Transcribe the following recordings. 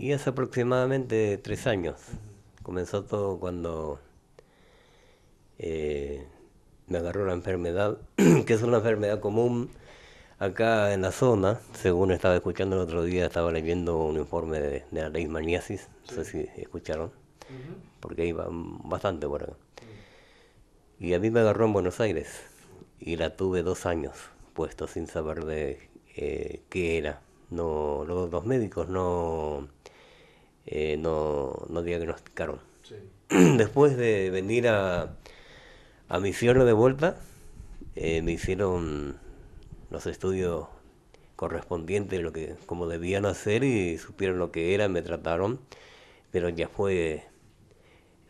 Y hace aproximadamente tres años. Comenzó todo cuando eh, me agarró la enfermedad, que es una enfermedad común acá en la zona. Según estaba escuchando el otro día, estaba leyendo un informe de, de la leishmaniasis, no sé si escucharon, porque iba bastante por acá. Y a mí me agarró en Buenos Aires y la tuve dos años puesto sin saber de eh, qué era. No, los, los médicos no eh, no, diagnosticaron. Después de venir a, a mi de vuelta, eh, me hicieron los estudios correspondientes, lo que, como debían hacer y supieron lo que era, me trataron, pero ya fue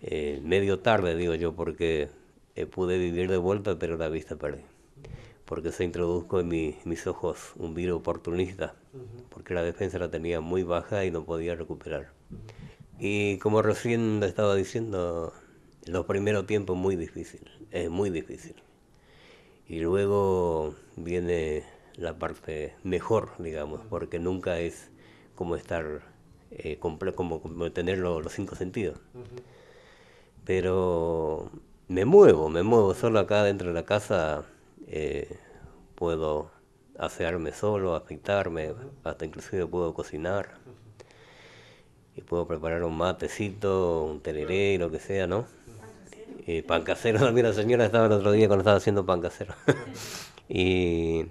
eh, medio tarde, digo yo, porque eh, pude vivir de vuelta, pero la vista perdí porque se introdujo en, mis ojos un virus oportunista, porque la defensa la tenía muy baja y no podía recuperar. Y como recién estaba diciendo, los primeros tiempos muy difícil, es muy difícil. Y luego viene la parte mejor, digamos, porque nunca es como estar, eh, como, tener los cinco sentidos. Pero me muevo, me muevo solo acá dentro de la casa, eh, puedo asearme solo, afeitarme, hasta inclusive puedo cocinar puedo preparar un matecito, un tereré, lo que sea, ¿no? pan casero también la señora estaba el otro día cuando estaba haciendo pan casero. y...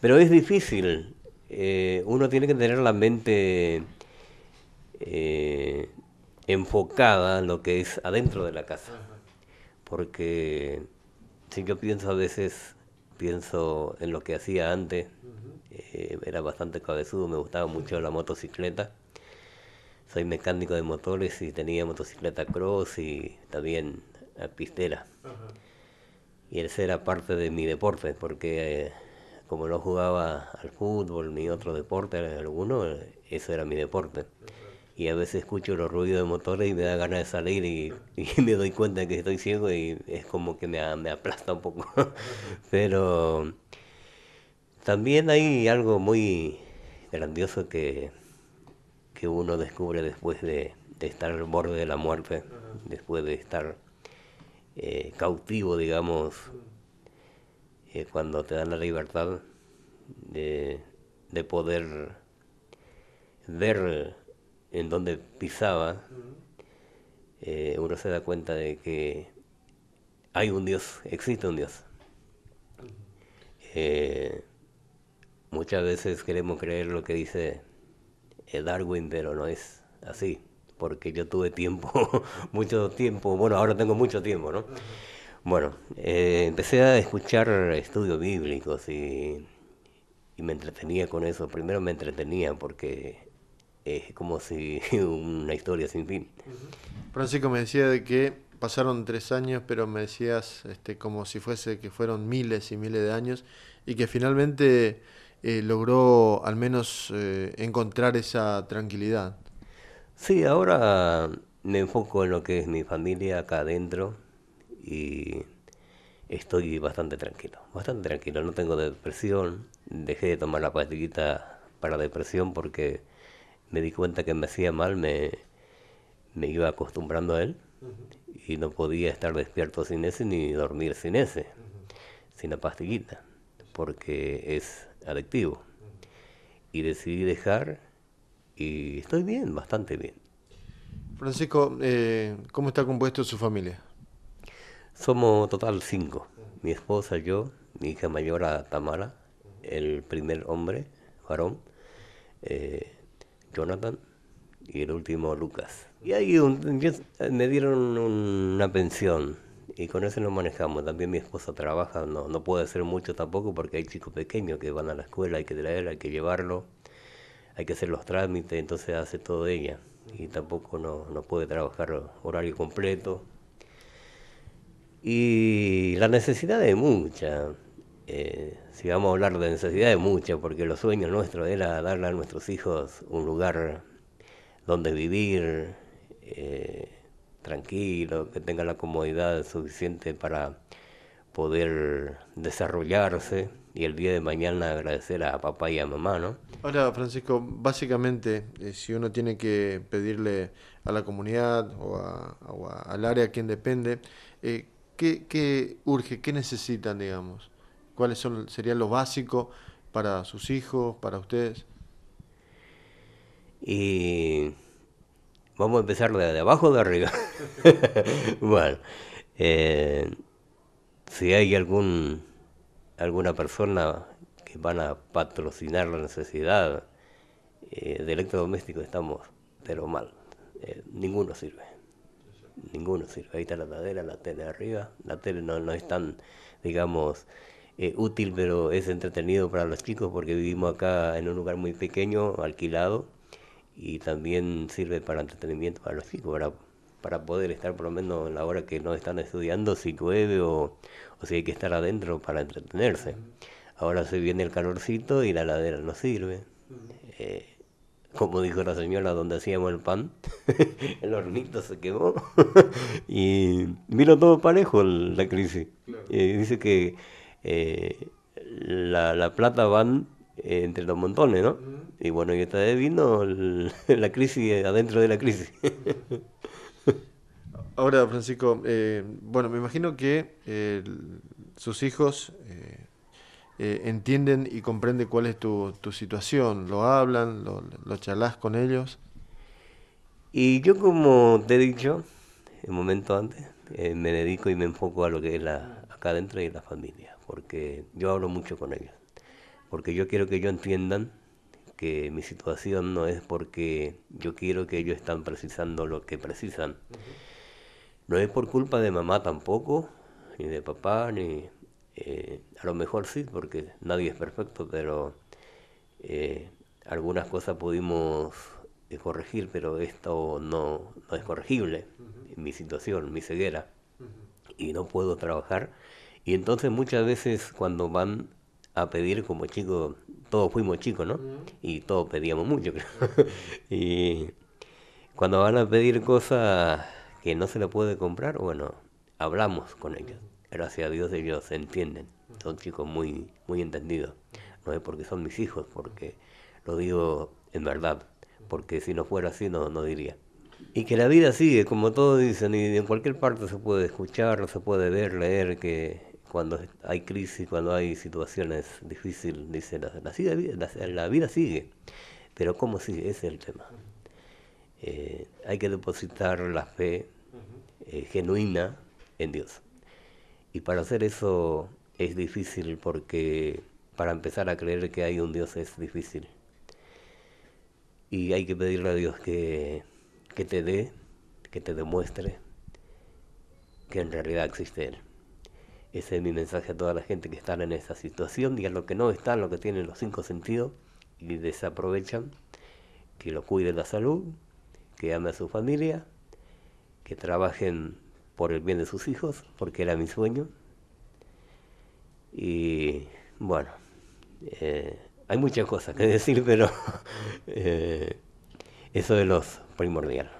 Pero es difícil, eh, uno tiene que tener la mente eh, enfocada en lo que es adentro de la casa. Porque si yo pienso a veces, pienso en lo que hacía antes, eh, era bastante cabezudo, me gustaba mucho la motocicleta soy mecánico de motores y tenía motocicleta cross y también pistera. Y ese era parte de mi deporte, porque eh, como no jugaba al fútbol ni otro deporte eh, alguno, eso era mi deporte. Y a veces escucho los ruidos de motores y me da ganas de salir y, me doy cuenta que estoy ciego y es como que me, me aplasta un poco. Pero también hay algo muy grandioso que que uno descubre después de, estar al borde de la muerte, después de estar eh, cautivo, digamos, eh, cuando te dan la libertad de, poder ver en dónde pisaba, eh, uno se da cuenta de que hay un Dios, existe un Dios. muchas veces queremos creer lo que dice eh, Darwin, pero no es así, porque yo tuve tiempo, mucho tiempo, bueno, ahora tengo mucho tiempo, ¿no? Bueno, eh, empecé a escuchar estudios bíblicos y, y, me entretenía con eso. Primero me entretenía porque es como si una historia sin fin. Francisco me decía de que pasaron tres años, pero me decías este, como si fuese que fueron miles y miles de años y que finalmente eh, logró al menos eh, encontrar esa tranquilidad. Sí, ahora me enfoco en lo que es mi familia acá adentro y estoy bastante tranquilo, bastante tranquilo, no tengo depresión, dejé de tomar la pastillita para depresión porque me di cuenta que me hacía mal, me, me iba acostumbrando a él y no podía estar despierto sin ese ni dormir sin ese, sin la pastillita, porque es adictivo. Y decidí dejar y estoy bien, bastante bien. Francisco, eh, ¿cómo está compuesto su familia? Somos total cinco. Mi esposa, yo, mi hija mayor Tamara, el primer hombre, varón, eh, Jonathan y el último Lucas. Y ahí me dieron una pensión y con eso nos manejamos. También mi esposa trabaja, no, puede hacer mucho tampoco porque hay chicos pequeños que van a la escuela, hay que traer, hay que llevarlo, hay que hacer los trámites, entonces hace todo ella. Y tampoco no, puede trabajar horario completo. Y la necesidad es mucha. Eh, si vamos a hablar de necesidad es mucha, porque los sueños nuestros era darle a nuestros hijos un lugar donde vivir. Eh, tranquilo, que tenga la comodidad suficiente para poder desarrollarse y el día de mañana agradecer a papá y a mamá, ¿no? Ahora, Francisco, básicamente, eh, si uno tiene que pedirle a la comunidad o, al área a quien depende, eh, ¿qué, urge, qué necesitan, digamos? ¿Cuáles serían los básicos para sus hijos, para ustedes? Y Vamos a empezar de, abajo o de arriba. bueno, eh, si hay algún alguna persona que van a patrocinar la necesidad eh, de electrodomésticos, estamos, pero mal. Eh, ninguno sirve. Ninguno sirve. Ahí está la ladera, la tele arriba. La tele no, no es tan, digamos, útil, pero es entretenido para los chicos porque vivimos acá en un lugar muy pequeño, alquilado y también sirve para entretenimiento para los chicos, para, para poder estar por lo menos en la hora que no están estudiando, si llueve o, si hay que estar adentro para entretenerse. Ahora se viene el calorcito y la ladera no sirve. Eh, como dijo la señora, donde hacíamos el pan, el hornito se quemó y vino todo parejo la crisis. dice que eh, la, la plata van eh, entre los montones, ¿no? Y bueno, y está vez vino la crisis adentro de la crisis. Ahora, Francisco, eh, bueno, me imagino que eh, sus hijos entienden y comprenden cuál es tu, situación, lo hablan, lo, charlas con ellos. Y yo, como te he dicho un momento antes, me dedico y me enfoco a lo que es la, acá adentro y la familia, porque yo hablo mucho con ellos porque yo quiero que ellos entiendan que mi situación no es porque yo quiero que ellos están precisando lo que precisan. No es por culpa de mamá tampoco, ni de papá, ni... Eh, a lo mejor sí, porque nadie es perfecto, pero eh, algunas cosas pudimos eh, corregir, pero esto no, es corregible, mi situación, mi ceguera, y no puedo trabajar. Y entonces muchas veces cuando van a pedir como chicos, todos fuimos chicos, ¿no? Y todos pedíamos mucho, creo. y cuando van a pedir cosas que no se le puede comprar, bueno, hablamos con ellos. Gracias a Dios ellos se entienden. Son chicos muy, muy entendidos. No es porque son mis hijos, porque lo digo en verdad. Porque si no fuera así no, no diría. Y que la vida sigue, como todos dicen, y en cualquier parte se puede escuchar, se puede ver, leer, que cuando hay crisis, cuando hay situaciones difíciles, dice, la, vida sigue, pero ¿cómo sigue? Ese es el tema. Eh, hay que depositar la fe eh, genuina en Dios. Y para hacer eso es difícil porque para empezar a creer que hay un Dios es difícil. Y hay que pedirle a Dios que, que te dé, que te demuestre que en realidad existe Él. Ese es mi mensaje a toda la gente que está en esa situación y a los que no están, los que tienen los cinco sentidos y desaprovechan, que lo cuiden la salud, que ame a su familia, que trabajen por el bien de sus hijos, porque era mi sueño. Y bueno, eh, hay muchas cosas que decir, pero eh, eso de los primordial.